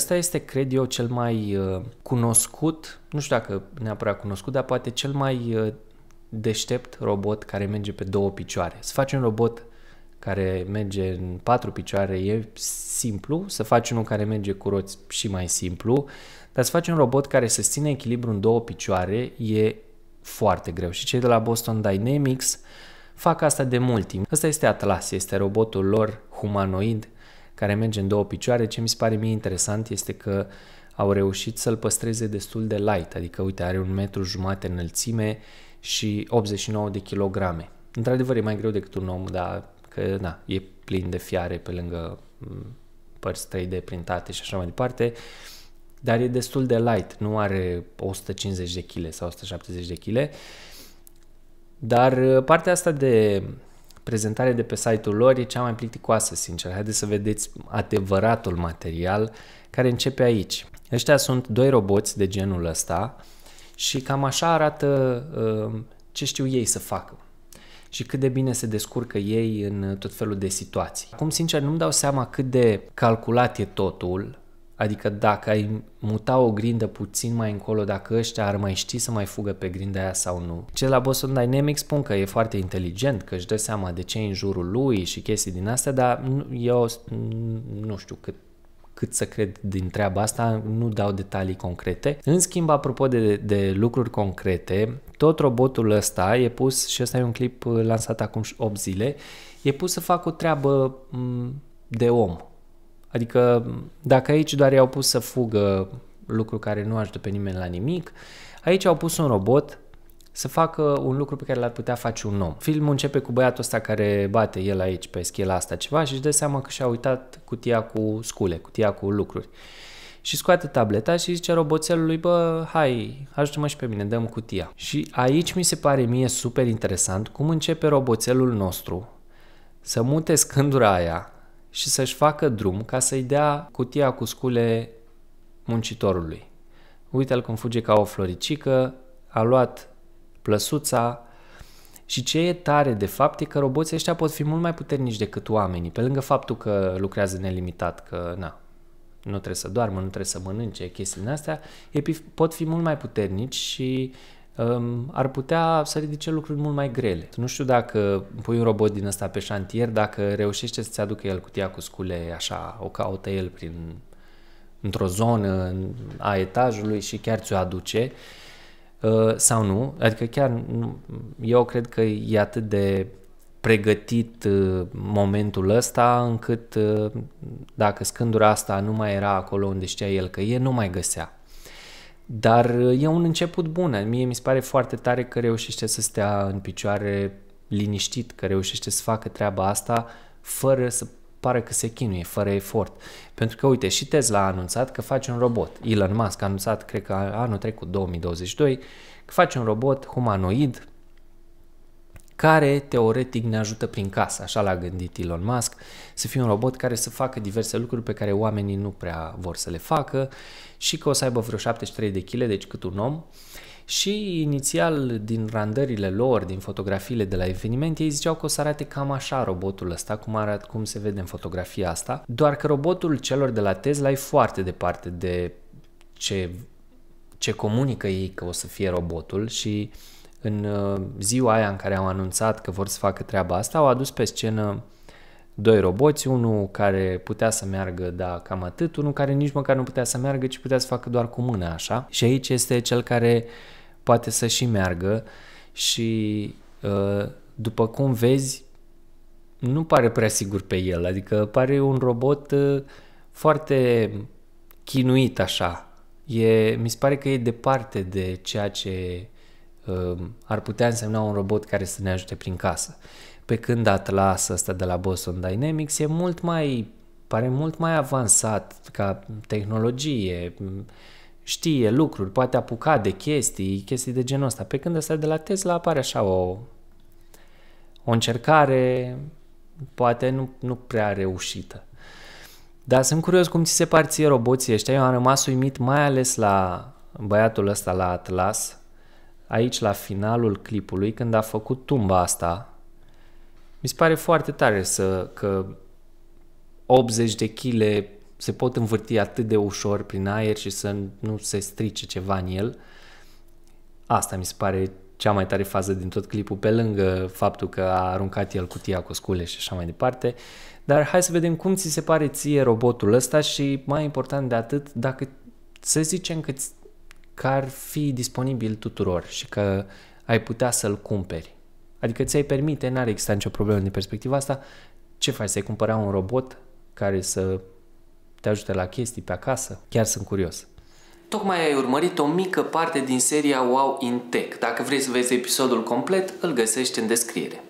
Asta este, cred eu, cel mai uh, cunoscut, nu știu dacă neapărat cunoscut, dar poate cel mai uh, deștept robot care merge pe două picioare. Să faci un robot care merge în patru picioare e simplu, să faci unul care merge cu roți și mai simplu, dar să faci un robot care să ține echilibru în două picioare e foarte greu și cei de la Boston Dynamics fac asta de mult timp. Asta este Atlas, este robotul lor humanoid care merge în două picioare. Ce mi se pare mie interesant este că au reușit să-l păstreze destul de light, adică uite are un metru jumate înălțime și 89 de kilograme. Într-adevăr e mai greu decât un om, dar că na, e plin de fiare pe lângă mm, părți 3D printate și așa mai departe, dar e destul de light, nu are 150 de kg sau 170 de kg. Dar uh, partea asta de prezentarea de pe site-ul lor e cea mai plicticoasă, sincer. Haideți să vedeți adevăratul material care începe aici. Ăștia sunt doi roboți de genul ăsta și cam așa arată uh, ce știu ei să facă și cât de bine se descurcă ei în tot felul de situații. Acum, sincer, nu-mi dau seama cât de calculat e totul, Adică dacă ai muta o grindă puțin mai încolo, dacă ăștia ar mai ști să mai fugă pe grinda aia sau nu. Cel la Boston Dynamics spun că e foarte inteligent, că își dă seama de ce e în jurul lui și chestii din astea, dar eu nu știu cât cât să cred din treaba asta, nu dau detalii concrete. În schimb, apropo de, de lucruri concrete, tot robotul ăsta e pus, și ăsta e un clip lansat acum 8 zile, e pus să facă o treabă de om, Adică dacă aici doar i-au pus să fugă lucru care nu ajută pe nimeni la nimic, aici au pus un robot să facă un lucru pe care l-ar putea face un om. Filmul începe cu băiatul ăsta care bate el aici pe schela asta ceva și își dă seama că și-a uitat cutia cu scule, cutia cu lucruri. Și scoate tableta și zice roboțelului, bă, hai, ajută-mă și pe mine, dăm cutia. Și aici mi se pare mie super interesant cum începe roboțelul nostru să mute scândura aia și să-și facă drum ca să-i dea cutia cu scule muncitorului. Uite-l cum fuge ca o floricică, a luat plăsuța și ce e tare de fapt e că roboții ăștia pot fi mult mai puternici decât oamenii, pe lângă faptul că lucrează nelimitat, că na, nu trebuie să doarmă, nu trebuie să mănânce, chestiile astea, ei pot fi mult mai puternici și ar putea să ridice lucruri mult mai grele. Nu știu dacă pui un robot din ăsta pe șantier, dacă reușește să-ți aducă el cutia cu scule, așa, o caută el prin, într-o zonă a etajului și chiar ți-o aduce ă, sau nu, adică chiar eu cred că e atât de pregătit ă, momentul ăsta încât ă, dacă scândura asta nu mai era acolo unde știa el că e, nu mai găsea. Dar uh, e un început bun. Mie mi se pare foarte tare că reușește să stea în picioare liniștit, că reușește să facă treaba asta fără să pare că se chinuie, fără efort. Pentru că, uite, și Tesla a anunțat că face un robot. Elon Musk a anunțat, cred că anul trecut, 2022, că face un robot humanoid care teoretic ne ajută prin casă, așa l-a gândit Elon Musk, să fie un robot care să facă diverse lucruri pe care oamenii nu prea vor să le facă și că o să aibă vreo 73 de kg, deci cât un om. Și inițial, din randările lor, din fotografiile de la eveniment, ei ziceau că o să arate cam așa robotul ăsta, cum, arat, cum se vede în fotografia asta, doar că robotul celor de la Tesla e foarte departe de ce, ce comunică ei că o să fie robotul și în uh, ziua aia în care au anunțat că vor să facă treaba asta, au adus pe scenă doi roboți, unul care putea să meargă, da, cam atât, unul care nici măcar nu putea să meargă, ci putea să facă doar cu mâna, așa. Și aici este cel care poate să și meargă și, uh, după cum vezi, nu pare prea sigur pe el, adică pare un robot uh, foarte chinuit așa. E, mi se pare că e departe de ceea ce Um, ar putea însemna un robot care să ne ajute prin casă. Pe când Atlas ăsta de la Boston Dynamics e mult mai, pare mult mai avansat ca tehnologie, știe lucruri, poate apuca de chestii, chestii de genul ăsta. Pe când ăsta de la Tesla apare așa o, o încercare, poate nu, nu prea reușită. Dar sunt curios cum ți se par ție roboții ăștia. Eu am rămas uimit mai ales la băiatul ăsta la Atlas, aici la finalul clipului, când a făcut tumba asta, mi se pare foarte tare să, că 80 de kg se pot învârti atât de ușor prin aer și să nu se strice ceva în el. Asta mi se pare cea mai tare fază din tot clipul, pe lângă faptul că a aruncat el cutia cu scule și așa mai departe. Dar hai să vedem cum ți se pare ție robotul ăsta și, mai important de atât, dacă să zicem că că ar fi disponibil tuturor și că ai putea să-l cumperi. Adică ți-ai permite, n-ar exista nicio problemă din perspectiva asta, ce faci, să-i cumpăra un robot care să te ajute la chestii pe acasă? Chiar sunt curios. Tocmai ai urmărit o mică parte din seria Wow in Tech. Dacă vrei să vezi episodul complet, îl găsești în descriere.